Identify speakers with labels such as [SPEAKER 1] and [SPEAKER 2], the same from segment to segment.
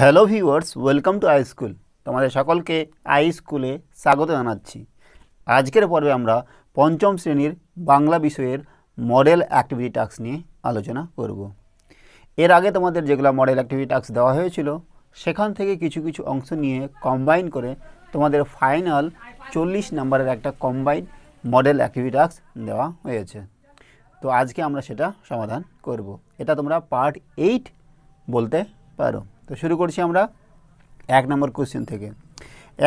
[SPEAKER 1] hello viewers welcome to I school তোমাদের সকলকে I স্কুলে স্বাগত জানাচ্ছি আজকের পর্বে আমরা পঞ্চম শ্রেণীর বাংলা বিষয়ের মডেল অ্যাক্টিভিটি টাস্ক নিয়ে আলোচনা করব এর আগে তোমাদের যেগুলো মডেল অ্যাক্টিভিটি টাস্ক দেওয়া হয়েছিল সেখান থেকে কিছু কিছু অংশ নিয়ে কম্বাইন করে তোমাদের ফাইনাল চল্লিশ নাম্বারের একটা কম্বাইন মডেল অ্যাক্টিভিটি টাস্ক দেওয়া হয়েছে তো আজকে আমরা সেটা সমাধান করব এটা তোমরা পার্ট এইট বলতে পারো তো শুরু করছি আমরা এক নম্বর কোশ্চেন থেকে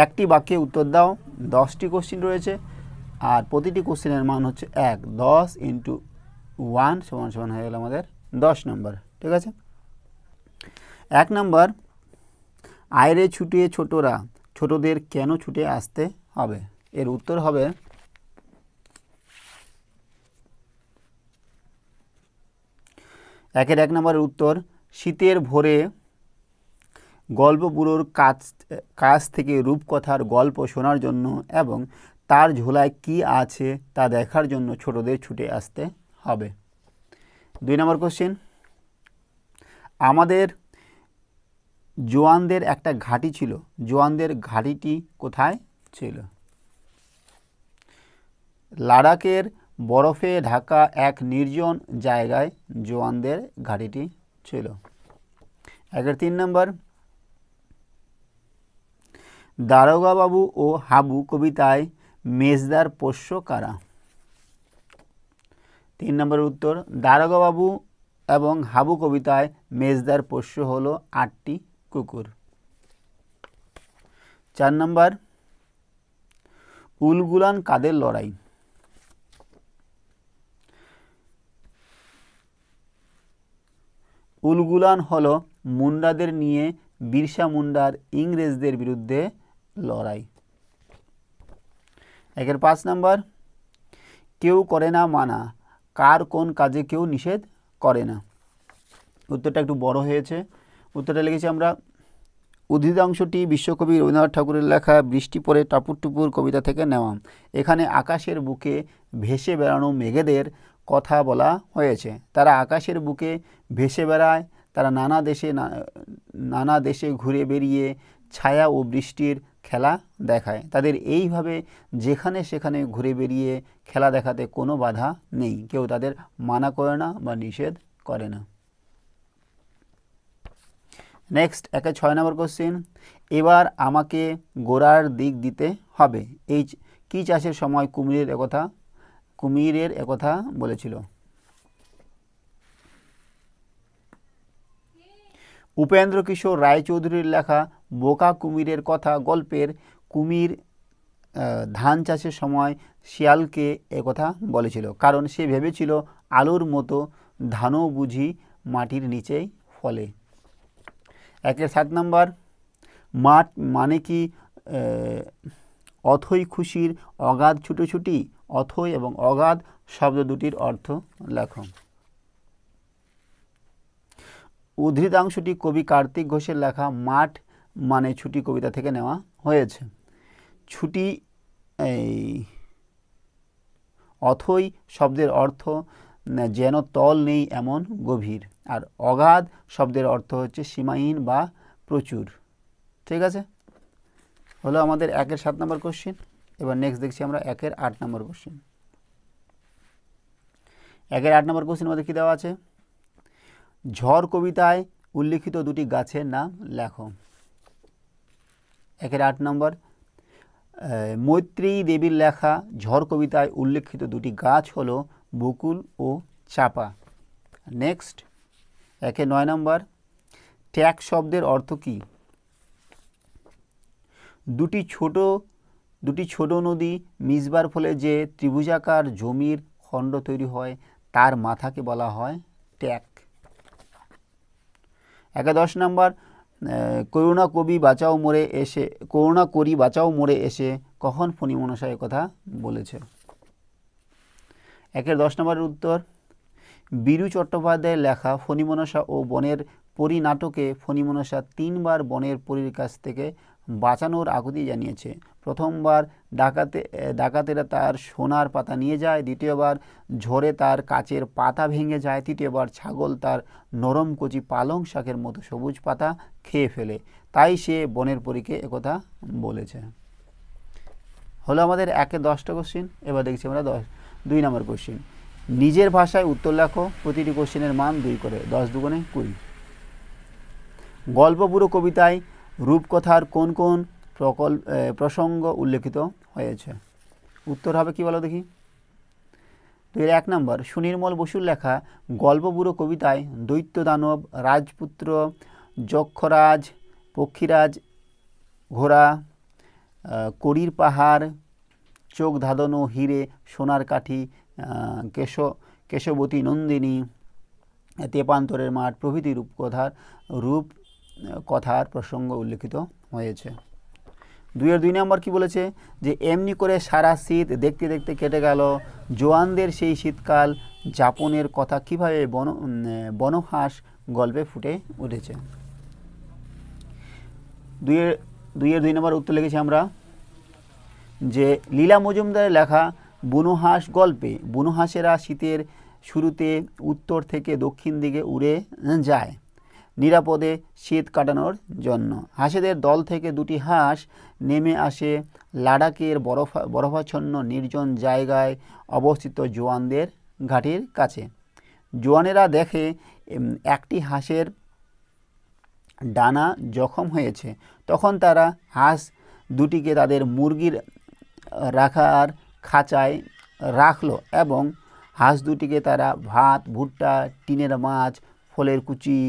[SPEAKER 1] একটি বাক্যে উত্তর দাও দশটি কোশ্চেন রয়েছে আর প্রতিটি কোশ্চেনের মান হচ্ছে এক দশ ইন্টু ওয়ান সমান সমান হয়ে গেল আমাদের দশ নম্বর ঠিক আছে এক নম্বর আয়রে ছুটিয়ে ছোটরা ছোটদের কেন ছুটে আসতে হবে এর উত্তর হবে একের এক নম্বরের উত্তর শীতের ভোরে গল্পগুলোর কাছ কাছ থেকে রূপকথার গল্প শোনার জন্য এবং তার ঝোলায় কি আছে তা দেখার জন্য ছোটদের ছুটে আসতে হবে দুই নম্বর কোশ্চেন আমাদের জোয়ানদের একটা ঘাঁটি ছিল জোয়ানদের ঘাঁটিটি কোথায় ছিল লাদাখের বরফে ঢাকা এক নির্জন জায়গায় জোয়ানদের ঘাঁটিটি ছিল একের তিন নম্বর দারোগাবাবু ও হাবু কবিতায় মেজদার পোষ্য কারা তিন নম্বর উত্তর দারোগাবাবু এবং হাবু কবিতায় মেজদার পোষ্য হল আটটি কুকুর চার নম্বর উলগুলান কাদের লড়াই উলগুলান হল মুন্ডাদের নিয়ে বিরসা মুন্ডার ইংরেজদের বিরুদ্ধে লড়াই একের পাঁচ নাম্বার কেউ করে না মানা কার কোন কাজে কেউ নিষেধ করে না উত্তরটা একটু বড় হয়েছে উত্তরটা লিখেছি আমরা উদ্ভিদাংশটি বিশ্বকবি রবীন্দ্রনাথ ঠাকুরের লেখা বৃষ্টি পরে টাপুর টুপুর কবিতা থেকে নেওয়া এখানে আকাশের বুকে ভেসে বেড়ানো মেঘেদের কথা বলা হয়েছে তারা আকাশের বুকে ভেসে বেড়ায় তারা নানা দেশে নানা দেশে ঘুরে বেরিয়ে ছায়া ও বৃষ্টির খেলা দেখায় তাদের এইভাবে যেখানে সেখানে ঘুরে বেরিয়ে খেলা দেখাতে কোনো বাধা নেই কেউ তাদের মানা করে না বা নিষেধ করে না নেক্সট একে ছয় নম্বর কোশ্চিন এবার আমাকে গোড়ার দিক দিতে হবে এই কী চাষের সময় কুমিরের একথা কুমিরের একথা বলেছিল উপেন্দ্র কিশোর রায়চৌধুরীর লেখা বোকা কুমিরের কথা গল্পের কুমির ধান চাষের সময় শিয়ালকে কথা বলেছিল কারণ সে ভেবেছিল আলুর মতো ধানও বুঝি মাটির নিচেই ফলে একের সাত নম্বর মাঠ মানে কি অথই খুশির অগাধ ছুটোছুটি অথই এবং অগাধ শব্দ দুটির অর্থ লেখ উদ্ধৃতাংশটি কবি কার্তিক ঘোষের লেখা মাঠ মানে ছুটি কবিতা থেকে নেওয়া হয়েছে ছুটি এই অথই শব্দের অর্থ যেন তল নেই এমন গভীর আর অগাধ শব্দের অর্থ হচ্ছে সীমাহীন বা প্রচুর ঠিক আছে হলো আমাদের একের সাত নম্বর কোশ্চিন এবার নেক্সট দেখছি আমরা একের আট নম্বর কোশ্চিন একের আট নম্বর কোশ্চিন আমাদের কী দেওয়া আছে ঝড় কবিতায় উল্লিখিত দুটি গাছের নাম লেখো একের আট নম্বর মৈত্রী দেবীর লেখা ঝড় কবিতায় উল্লেখিত দুটি গাছ হলো বকুল ও চাপা নেক্সট একে নয় নম্বর ট্যাগ শব্দের অর্থ কী দুটি ছোট দুটি ছোট নদী মিসবার ফলে যে ত্রিভুজাকার জমির খণ্ড তৈরি হয় তার মাথাকে বলা হয় ট্যাক দশ নম্বর করুণা কবি বাঁচাও মোড়ে এসে করুণা করি বাঁচাও মোড়ে এসে কখন মনসায় কথা বলেছে একের দশ নম্বরের উত্তর বীরু চট্টোপাধ্যায়ের লেখা ফণিমনসা ও বনের পরি নাটকে ফণিমনসা তিনবার বনের পরীর কাছ থেকে বাঁচানোর আকুতি জানিয়েছে প্রথমবার ডাকাতে ডাকাতেরা তার সোনার পাতা নিয়ে যায় দ্বিতীয়বার ঝরে তার কাচের পাতা ভেঙে যায় তৃতীয়বার ছাগল তার নরম কচি পালং শাকের মতো সবুজ পাতা খেয়ে ফেলে তাই সে বনের পরীকে একথা বলেছে হলো আমাদের একে দশটা কোশ্চিন এবার দেখছি আমরা দশ দুই নম্বর কোশ্চিন নিজের ভাষায় উত্তর লেখো প্রতিটি কোশ্চেনের মান দুই করে দশ দুগুণে কুড়ি গল্প পুরো কবিতায় রূপকথার কোন কোন প্রকল্প প্রসঙ্গ উল্লেখিত হয়েছে উত্তর হবে কি বলো দেখি দুই এক নম্বর সুনির্মল বসুর লেখা গল্পবুড়ো কবিতায় দৈত্য দানব রাজপুত্র যক্ষরাজ পক্ষীরাজ ঘোড়া করির পাহাড় চোখ ধাদনো হিরে সোনার কাঠি কেশ কেশবতী নন্দিনী তেপান্তরের মাঠ প্রভৃতি রূপকথার রূপ কথার প্রসঙ্গ উল্লেখিত হয়েছে দুইয়ের দুই নম্বর কি বলেছে যে এমনি করে সারা শীত দেখতে দেখতে কেটে গেল জোয়ানদের সেই শীতকাল যাপনের কথা কিভাবে বন বনহাস গল্পে ফুটে উঠেছে দুইয়ের দুইয়ের দুই নম্বর উত্তর লিখেছি আমরা যে লীলা মজুমদারের লেখা বনহাস গল্পে বনহাসেরা শীতের শুরুতে উত্তর থেকে দক্ষিণ দিকে উড়ে যায় নিরাপদে শীত কাটানোর জন্য হাঁসেদের দল থেকে দুটি হাঁস নেমে আসে লাডাখের বরফা বরফাচ্ছন্ন নির্জন জায়গায় অবস্থিত জোয়ানদের ঘাটির কাছে জোয়ানেরা দেখে একটি হাঁসের ডানা জখম হয়েছে তখন তারা হাঁস দুটিকে তাদের মুরগির রাখার খাঁচায় রাখলো এবং হাঁস দুটিকে তারা ভাত ভুট্টা টিনের মাছ ফলের কুচি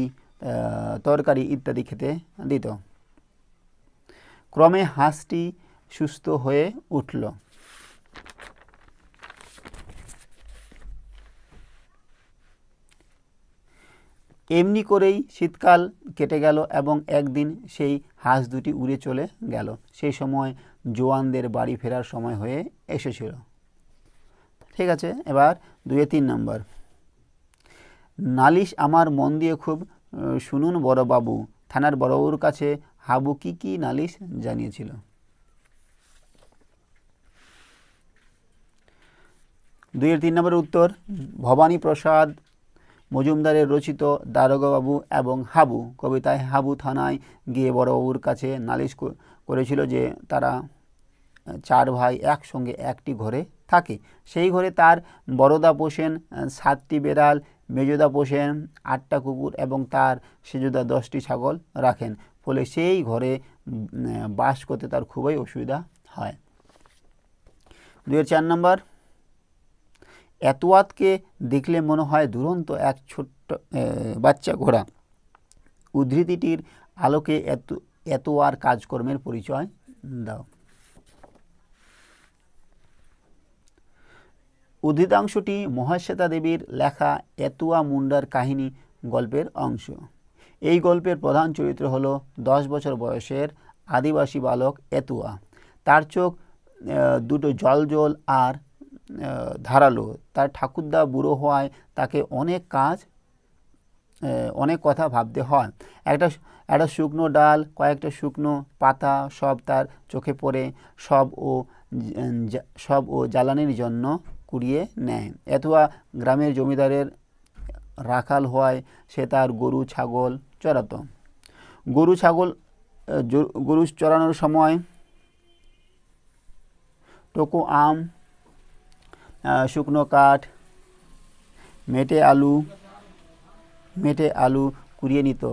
[SPEAKER 1] তরকারি ইত্যাদি খেতে দিত ক্রমে হাঁসটি সুস্থ হয়ে উঠল এমনি করেই শীতকাল কেটে গেল এবং একদিন সেই হাঁস দুটি উড়ে চলে গেল সেই সময় জোয়ানদের বাড়ি ফেরার সময় হয়ে এসেছিল ঠিক আছে এবার দুয়ে তিন নম্বর নালিশ আমার মন দিয়ে খুব শুনুন বড়বাবু থানার বড়বাবুর কাছে হাবু কি কি নালিশ জানিয়েছিল দুইয়ের তিন নম্বরের উত্তর ভবানী প্রসাদ মজুমদারের রচিত দারোগাবু এবং হাবু কবিতায় হাবু থানায় গিয়ে বড়বাবুর কাছে নালিশ করেছিল যে তারা চার ভাই একসঙ্গে একটি ঘরে থাকে সেই ঘরে তার বরদা পোষেন সাতটি বেড়াল মেজদা পোষেন আটটা কুকুর এবং তার সেজদা দশটি ছাগল রাখেন ফলে সেই ঘরে বাস করতে তার খুবই অসুবিধা হয় দুয়ের চার নম্বর এতওয়াতকে দেখলে মনে হয় দুরন্ত এক ছোট্ট বাচ্চা ঘোড়া উদ্ধৃতিটির আলোকে এত এতোয়ার কাজকর্মের পরিচয় দাও উদ্ধৃতাংশটি মহাশ্বেতা দেবীর লেখা এতুয়া মুন্ডার কাহিনী গল্পের অংশ এই গল্পের প্রধান চরিত্র হল দশ বছর বয়সের আদিবাসী বালক এতুয়া তার চোখ দুটো জল জল আর ধারালো তার ঠাকুরদা বুড়ো হওয়ায় তাকে অনেক কাজ অনেক কথা ভাবতে হয় একটা একটা শুকনো ডাল কয়েকটা শুকনো পাতা সব তার চোখে পড়ে সব ও সব ও জ্বালানির জন্য কুড়িয়ে নেয় অথবা গ্রামের জমিদারের রাখাল হওয়ায় সে তার গরু ছাগল চড়াত গরু ছাগল গরু চড়ানোর সময় টোকো আম শুকনো কাঠ মেটে আলু মেটে আলু কুড়িয়ে নিত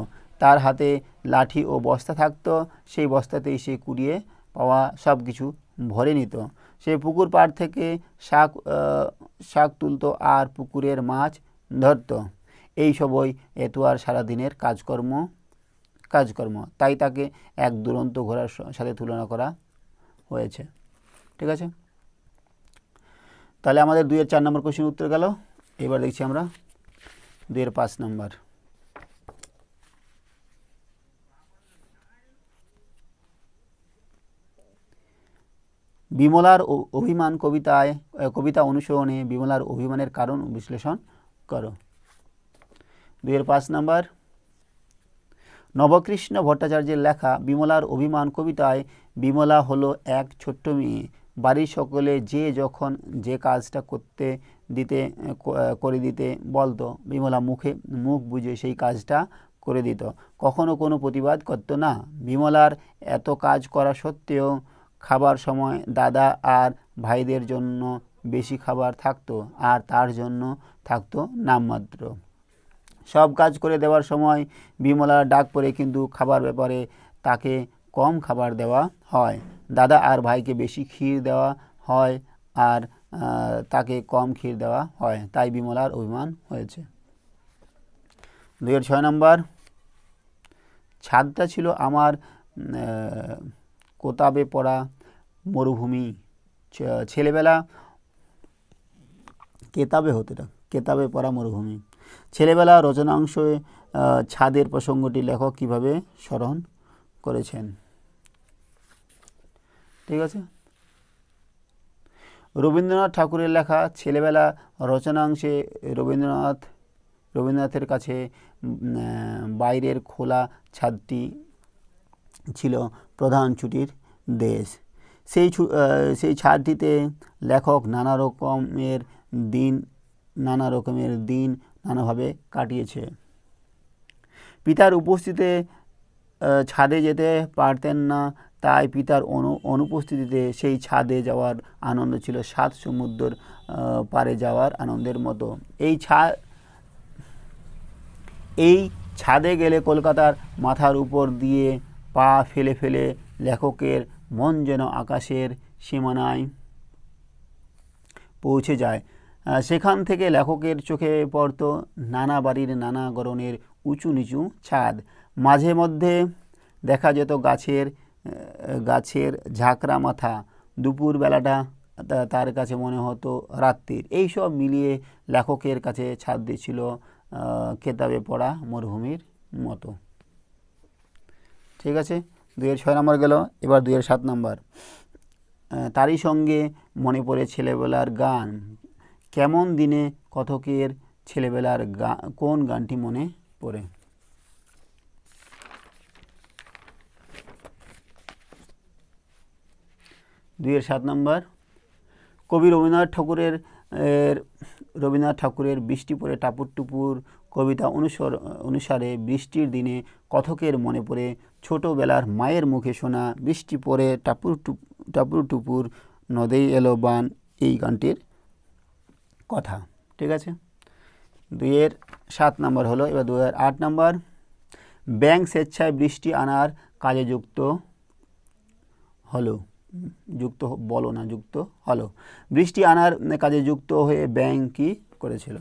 [SPEAKER 1] তার হাতে লাঠি ও বস্তা থাকতো সেই বস্তাতেই সে কুড়িয়ে পাওয়া সব কিছু ভরে নিত সে পুকুর পাড় থেকে শাক শাক তুলত আর পুকুরের মাছ ধরত এই সবই এতুয়ার সারাদিনের কাজকর্ম কাজকর্ম তাই তাকে এক দুরন্ত ঘোড়ার সাথে তুলনা করা হয়েছে ঠিক আছে তাহলে আমাদের দুইয়ের চার নম্বর কোশ্চেন উত্তর গেল এবার দেখছি আমরা দুইয়ের পাঁচ নম্বর বিমলার অভিমান কবিতায় কবিতা অনুসরণে বিমলার অভিমানের কারণ বিশ্লেষণ করো দুইয়ের পাঁচ নম্বর নবকৃষ্ণ ভট্টাচার্যের লেখা বিমলার অভিমান কবিতায় বিমলা হলো এক ছোট্ট মেয়ে বাড়ির সকলে যে যখন যে কাজটা করতে দিতে করে দিতে বলতো বিমলা মুখে মুখ বুঝে সেই কাজটা করে দিত কখনো কোনো প্রতিবাদ করতো না বিমলার এত কাজ করা সত্ত্বেও খাবার সময় দাদা আর ভাইদের জন্য বেশি খাবার থাকতো আর তার জন্য থাকতো নামমাত্র সব কাজ করে দেওয়ার সময় বিমলার ডাক পরে কিন্তু খাবার ব্যাপারে তাকে কম খাবার দেওয়া হয় দাদা আর ভাইকে বেশি ক্ষীর দেওয়া হয় আর তাকে কম ক্ষীর দেওয়া হয় তাই বিমলার অভিমান হয়েছে দুইয়ের ছয় নম্বর ছাদটা ছিল আমার কোতাবে পড়া মরুভূমি ছেলেবেলা কেতাবে হতে না কেতাবে পড়া মরুভূমি ছেলেবেলা রচনাংশে ছাদের প্রসঙ্গটি লেখক কিভাবে স্মরণ করেছেন ঠিক আছে রবীন্দ্রনাথ ঠাকুরের লেখা ছেলেবেলা রচনাংশে রবীন্দ্রনাথ রবীন্দ্রনাথের কাছে বাইরের খোলা ছাদটি ছিল প্রধান ছুটির দেশ সেই সেই ছাড়টিতে লেখক নানা রকমের দিন নানা রকমের দিন নানাভাবে কাটিয়েছে পিতার উপস্থিতিতে ছাদে যেতে পারতেন না তাই পিতার অনু অনুপস্থিতিতে সেই ছাদে যাওয়ার আনন্দ ছিল সাত সমুদ্র পারে যাওয়ার আনন্দের মতো এই ছা এই ছাদে গেলে কলকাতার মাথার উপর দিয়ে পা ফেলে ফেলে লেখকের মন যেন আকাশের সীমানায় পৌঁছে যায় সেখান থেকে লেখকের চোখে পড়ত নানা বাড়ির নানা গরনের উঁচু নিচু ছাদ মাঝে মধ্যে দেখা যেত গাছের গাছের ঝাঁকড়া মাথা দুপুর বেলাটা তার কাছে মনে হতো রাত্রির এইসব মিলিয়ে লেখকের কাছে ছাদ দিয়েছিল খেতাবে পড়া মরুভূমির মতো ঠিক আছে দুইয়ের ছয় নম্বর গেল এবার দুইয়ের সাত নম্বর তারই সঙ্গে মনে পড়ে ছেলেবেলার গান কেমন দিনে কথকের ছেলেবেলার গা কোন গানটি মনে পড়ে দুইয়ের সাত নম্বর কবি রবীন্দ্রনাথ ঠাকুরের রবীন্দ্রনাথ ঠাকুরের বৃষ্টি পড়ে টাপুর টুপুর কবিতা অনুসর অনুসারে বৃষ্টির দিনে কথকের মনে পড়ে ছোটোবেলার মায়ের মুখে শোনা বৃষ্টি পরে টাপুর টাপুর টুপুর নদেই এলো বান এই গানটির কথা ঠিক আছে দুইয়ের সাত নম্বর হলো এবার দু আট নম্বর ব্যাংক স্বেচ্ছায় বৃষ্টি আনার কাজে যুক্ত হলো যুক্ত বলো না যুক্ত হলো বৃষ্টি আনার কাজে যুক্ত হয়ে ব্যাংক কী করেছিল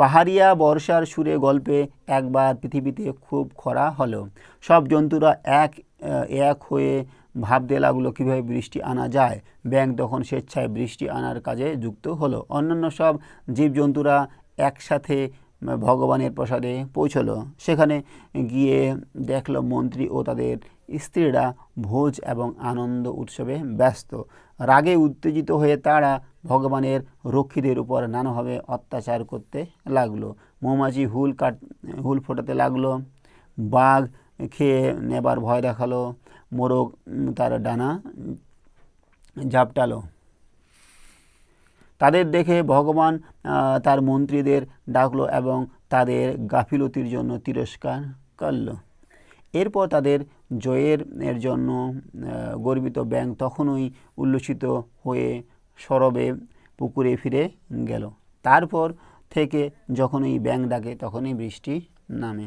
[SPEAKER 1] পাহাড়িয়া বর্ষার সুরে গল্পে একবার পৃথিবীতে খুব খরা হলো সব জন্তুরা এক এক হয়ে ভাবতে লাগলো কীভাবে বৃষ্টি আনা যায় ব্যাংক তখন স্বেচ্ছায় বৃষ্টি আনার কাজে যুক্ত হলো অন্যান্য সব জীবজন্তুরা একসাথে ভগবানের প্রসাদে পৌঁছলো সেখানে গিয়ে দেখলো মন্ত্রী ও তাদের স্ত্রীরা ভোজ এবং আনন্দ উৎসবে ব্যস্ত রাগে উত্তেজিত হয়ে তারা ভগবানের রক্ষীদের উপর নানাভাবে অত্যাচার করতে লাগলো মৌমাছি হুল কাট হুল ফোটাতে লাগলো বাঘ খেয়ে নেবার ভয় দেখালো মোরগ তার ডানা ঝাপটালো তাদের দেখে ভগবান তার মন্ত্রীদের ডাকলো এবং তাদের গাফিলতির জন্য তিরস্কার করলো এরপর তাদের জয়ের এর জন্য গর্বিত ব্যাং তখনই উল্লসিত হয়ে সরবে পুকুরে ফিরে গেল তারপর থেকে যখনই ব্যাং ডাকে তখনই বৃষ্টি নামে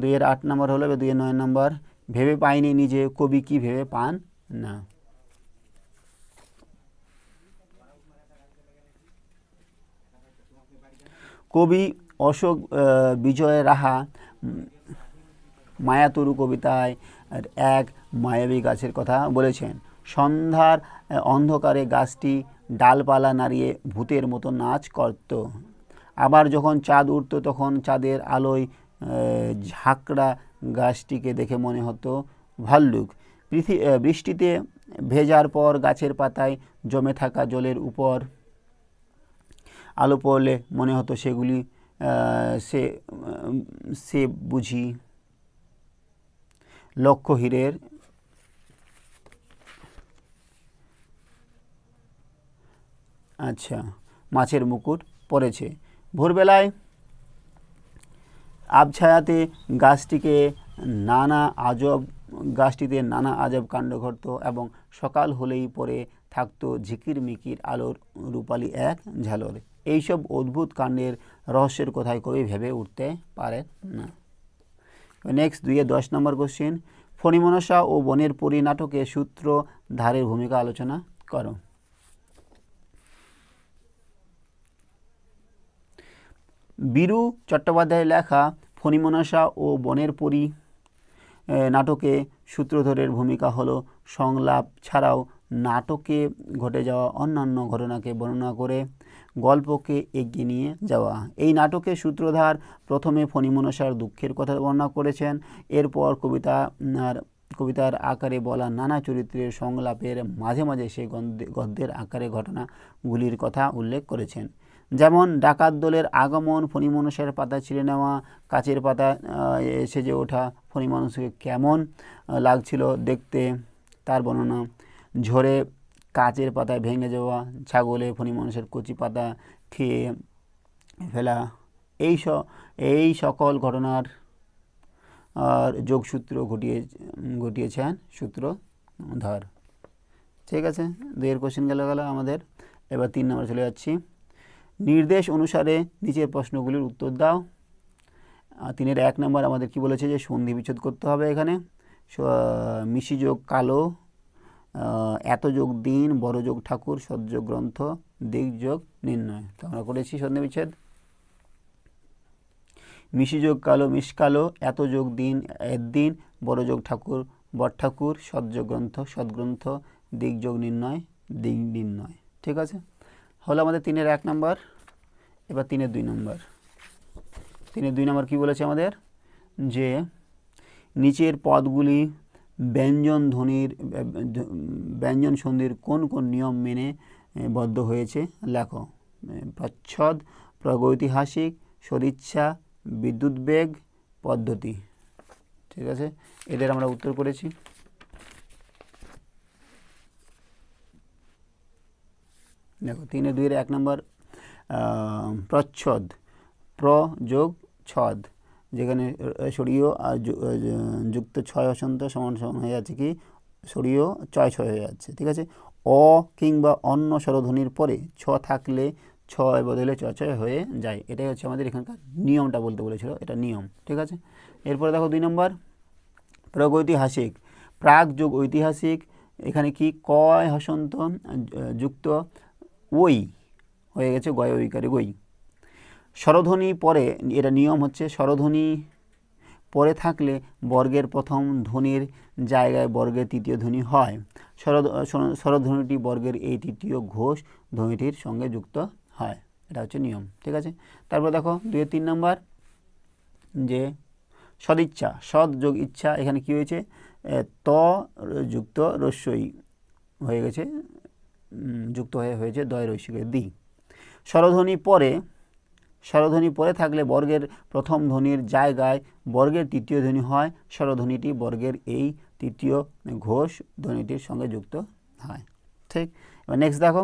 [SPEAKER 1] দুইয়ের আট নম্বর হলো দুইয়ের নয় নম্বর ভেবে পাইনি নিজে কবি কি ভেবে পান না কবি অশোক বিজয় রাহা মায়াতরু কবিতায় এক মায়াবী গাছের কথা বলেছেন সন্ধ্যার অন্ধকারে গাছটি ডালপালা নাড়িয়ে ভূতের মতো নাচ করত আবার যখন চাঁদ উঠত তখন চাঁদের আলোয় ঝাঁকড়া গাছটিকে দেখে মনে হতো ভাল্লুক পৃথিবী বৃষ্টিতে ভেজার পর গাছের পাতায় জমে থাকা জলের উপর আলো পড়লে মনে হতো সেগুলি সে সে বুঝি লক্ষ্য হীরের আচ্ছা মাছের মুকুট পড়েছে ভোরবেলায় আবছায়াতে গাছটিকে নানা আজব গাছটিতে নানা আজব কাণ্ড ঘটত এবং সকাল হলেই পরে থাকত ঝিকির মিকির আলোর রূপালি এক ঝালর এইসব অদ্ভুত কাণ্ডের রহস্যের কথায় কবি ভেবে উঠতে পারেন না নেক্সট দুইয়ে দশ নম্বর কোশ্চেন ফণিমনসা ও বনের পরী নাটকে সূত্র ধারের ভূমিকা আলোচনা করো বীরু চট্টোপাধ্যায়ের লেখা ফণিমনসা ও বনের পরী নাটকে সূত্রধরের ভূমিকা হলো সংলাপ ছাড়াও নাটকে ঘটে যাওয়া অন্যান্য ঘটনাকে বর্ণনা করে গল্পকে এগিয়ে নিয়ে যাওয়া এই নাটকের সূত্রধার প্রথমে ফণিমনসার দুঃখের কথা বর্ণনা করেছেন এরপর কবিতা কবিতার আকারে বলা নানা চরিত্রের সংলাপের মাঝে মাঝে সেই গদ্যের আকারে ঘটনাগুলির কথা উল্লেখ করেছেন যেমন ডাকাত দলের আগমন ফণিমানুষের পাতা ছিঁড়ে নেওয়া কাচের পাতা সেজে ওঠা ফণিমানুষকে কেমন লাগছিল দেখতে তার বর্ণনা ঝরে কাচের পাতায় ভেঙে যাওয়া ছাগলে ফণি মানুষের কচি পাতা খেয়ে ফেলা এই এই সকল ঘটনার আর যোগসূত্র ঘটিয়ে ঘটিয়েছেন সূত্র ধর ঠিক আছে দুইয়ের কোশ্চেন গেল গেল আমাদের এবার তিন নম্বর চলে যাচ্ছি নির্দেশ অনুসারে নিচের প্রশ্নগুলির উত্তর দাও তিনের এক নম্বর আমাদের কি বলেছে যে সন্ধি বিচ্ছেদ করতে হবে এখানে যোগ কালো এত যোগ দিন বড় যোগ ঠাকুর সদ্য গ্রন্থ যোগ নির্ণয় তো আমরা করেছি সন্ধিবিচ্ছেদ বিচ্ছেদ মিশিযোগ কালো কালো এত যোগ দিন এর দিন বড় যোগ ঠাকুর বট ঠাকুর সদ্য গ্রন্থ দিক যোগ নির্ণয় দিক নির্ণয় ঠিক আছে হলো আমাদের তিনের এক নম্বর এবার তিনের দুই নম্বর তিনের দুই নম্বর কি বলেছে আমাদের যে নিচের পদগুলি ব্যঞ্জন ধ্বনির ব্যঞ্জন সন্ধির কোন কোন নিয়ম মেনে বদ্ধ হয়েছে লেখো প্রচ্ছদ প্রাগৈতিহাসিক সদিচ্ছা বিদ্যুৎ বেগ পদ্ধতি ঠিক আছে এদের আমরা উত্তর করেছি দেখো তিনে দুইয়ের এক নম্বর প্রচ্ছদ প্রযোগ ছদ যেখানে সরিয়ে আর যুক্ত ছয় অসন্ত সমান সমান হয়ে যাচ্ছে কি সরিয়েও ছয় ছয় হয়ে যাচ্ছে ঠিক আছে অ কিংবা অন্য স্বরধ্বনির পরে ছ থাকলে ছয় বদলে ছয় ছয় হয়ে যায় এটাই হচ্ছে আমাদের এখানকার নিয়মটা বলতে বলেছিল এটা নিয়ম ঠিক আছে এরপরে দেখো দুই নম্বর প্রাগৈতিহাসিক প্রাগ যুগ ঐতিহাসিক এখানে কি কয় হসন্ত যুক্ত ওই হয়ে গেছে গয় ঐকারে গই স্বরধ্বনি পরে এটা নিয়ম হচ্ছে স্বরধ্বনি পরে থাকলে বর্গের প্রথম ধ্বনির জায়গায় বর্গের তৃতীয় ধ্বনি হয় স্বরধ্বনিটি বর্গের এই তৃতীয় ঘোষ ধ্বনিটির সঙ্গে যুক্ত হয় এটা হচ্ছে নিয়ম ঠিক আছে তারপর দেখো দুই তিন নম্বর যে সদিচ্ছা সদ যোগ ইচ্ছা এখানে কি হয়েছে ত যুক্ত রস্যই হয়ে গেছে যুক্ত হয়ে হয়েছে দয় রস্যকে দি স্বরধ্বনি পরে স্বরধ্বনি পরে থাকলে বর্গের প্রথম ধ্বনির জায়গায় বর্গের তৃতীয় ধ্বনি হয় স্বরধ্বনিটি বর্গের এই তৃতীয় ঘোষ ধ্বনিটির সঙ্গে যুক্ত হয় ঠিক এবার নেক্সট দেখো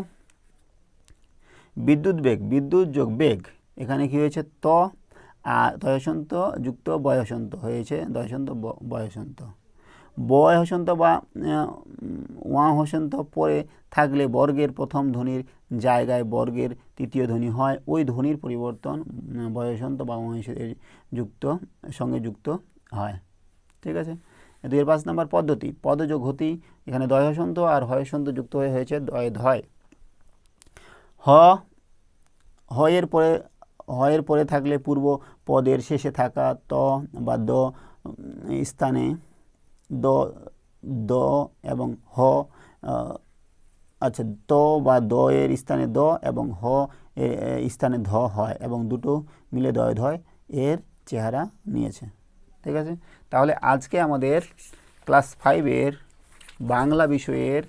[SPEAKER 1] বিদ্যুৎ বেগ বিদ্যুৎ যোগ বেগ এখানে কি হয়েছে ত আর দয়সন্ত যুক্ত বয়সন্ত হয়েছে দয়সন্ত বয়সন্ত বয় হসন্ত বা ওয়া হসন্ত পরে থাকলে বর্গের প্রথম ধ্বনির জায়গায় বর্গের তৃতীয় ধ্বনি হয় ওই ধ্বনির পরিবর্তন বয় হসন্ত বা ওয়া যুক্ত সঙ্গে যুক্ত হয় ঠিক আছে দুইয়ের পাঁচ নম্বর পদ্ধতি পদযোগ হতি এখানে দয় হসন্ত আর হয়সন্ত যুক্ত হয়ে হয়েছে দয় ধয় হ হয়ের পরে হয়ের পরে থাকলে পূর্ব পদের শেষে থাকা ত বা দ স্থানে দ দ এবং হ আচ্ছা ত বা দ এর স্থানে দ এবং হ এর স্থানে ধ হয় এবং দুটো মিলে দয় ধয় এর চেহারা নিয়েছে ঠিক আছে তাহলে আজকে আমাদের ক্লাস ফাইভের বাংলা বিষয়ের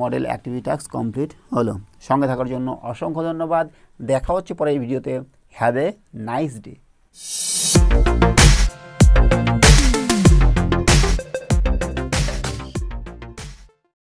[SPEAKER 1] মডেল অ্যাক্টিভিটাস কমপ্লিট হলো সঙ্গে থাকার জন্য অসংখ্য ধন্যবাদ দেখা হচ্ছে পরের ভিডিওতে হ্যাভ এ নাইস ডে